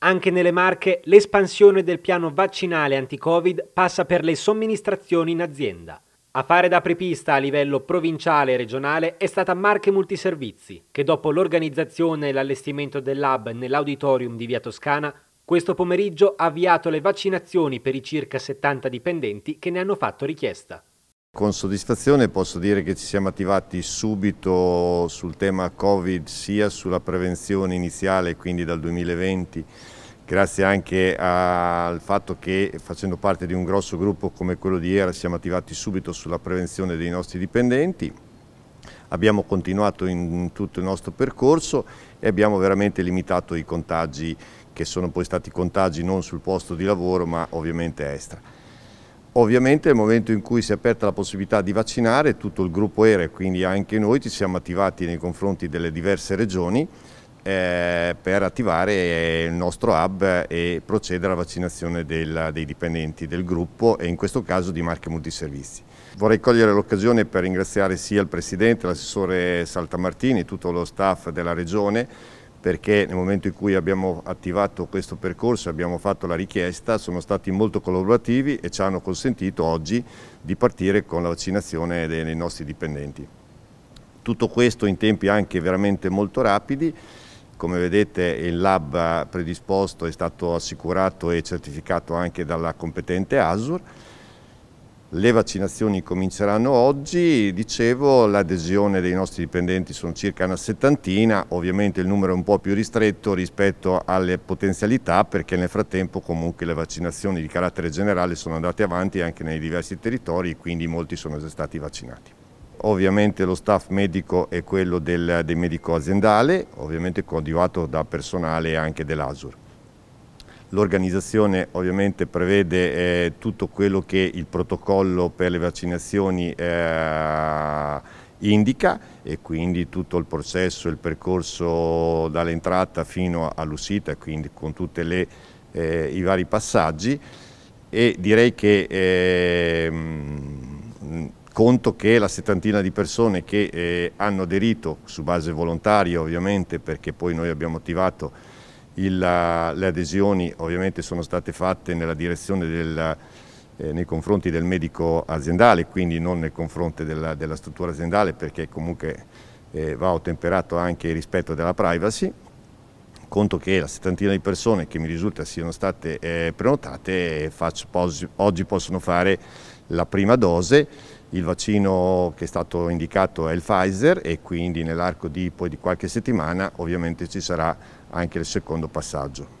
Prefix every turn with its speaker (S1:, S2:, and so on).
S1: Anche nelle Marche l'espansione del piano vaccinale anti-Covid passa per le somministrazioni in azienda. A fare da prepista a livello provinciale e regionale è stata Marche Multiservizi, che dopo l'organizzazione e l'allestimento del lab nell'auditorium di Via Toscana, questo pomeriggio ha avviato le vaccinazioni per i circa 70 dipendenti che ne hanno fatto richiesta.
S2: Con soddisfazione posso dire che ci siamo attivati subito sul tema Covid, sia sulla prevenzione iniziale, quindi dal 2020, grazie anche al fatto che facendo parte di un grosso gruppo come quello di ERA siamo attivati subito sulla prevenzione dei nostri dipendenti. Abbiamo continuato in tutto il nostro percorso e abbiamo veramente limitato i contagi che sono poi stati contagi non sul posto di lavoro ma ovviamente extra. Ovviamente nel momento in cui si è aperta la possibilità di vaccinare tutto il gruppo ERE, e quindi anche noi ci siamo attivati nei confronti delle diverse regioni eh, per attivare il nostro hub e procedere alla vaccinazione del, dei dipendenti del gruppo e in questo caso di marche multiservizi. Vorrei cogliere l'occasione per ringraziare sia il Presidente, l'assessore Saltamartini, e tutto lo staff della Regione perché nel momento in cui abbiamo attivato questo percorso, e abbiamo fatto la richiesta, sono stati molto collaborativi e ci hanno consentito oggi di partire con la vaccinazione dei nostri dipendenti. Tutto questo in tempi anche veramente molto rapidi, come vedete il lab predisposto è stato assicurato e certificato anche dalla competente ASUR, le vaccinazioni cominceranno oggi, dicevo l'adesione dei nostri dipendenti sono circa una settantina, ovviamente il numero è un po' più ristretto rispetto alle potenzialità perché nel frattempo comunque le vaccinazioni di carattere generale sono andate avanti anche nei diversi territori e quindi molti sono già stati vaccinati. Ovviamente lo staff medico è quello del, del medico aziendale, ovviamente coadiuvato da personale anche dell'ASUR. L'organizzazione ovviamente prevede eh, tutto quello che il protocollo per le vaccinazioni eh, indica e quindi tutto il processo, il percorso dall'entrata fino all'uscita, quindi con tutti eh, i vari passaggi e direi che ehm, conto che la settantina di persone che eh, hanno aderito su base volontaria ovviamente perché poi noi abbiamo attivato il, le adesioni ovviamente sono state fatte nella direzione del, eh, nei confronti del medico aziendale, quindi non nei confronti della, della struttura aziendale perché comunque eh, va ottemperato anche il rispetto della privacy. Conto che la settantina di persone che mi risulta siano state eh, prenotate eh, faccio, oggi possono fare la prima dose il vaccino che è stato indicato è il Pfizer e quindi nell'arco di, di qualche settimana ovviamente ci sarà anche il secondo passaggio.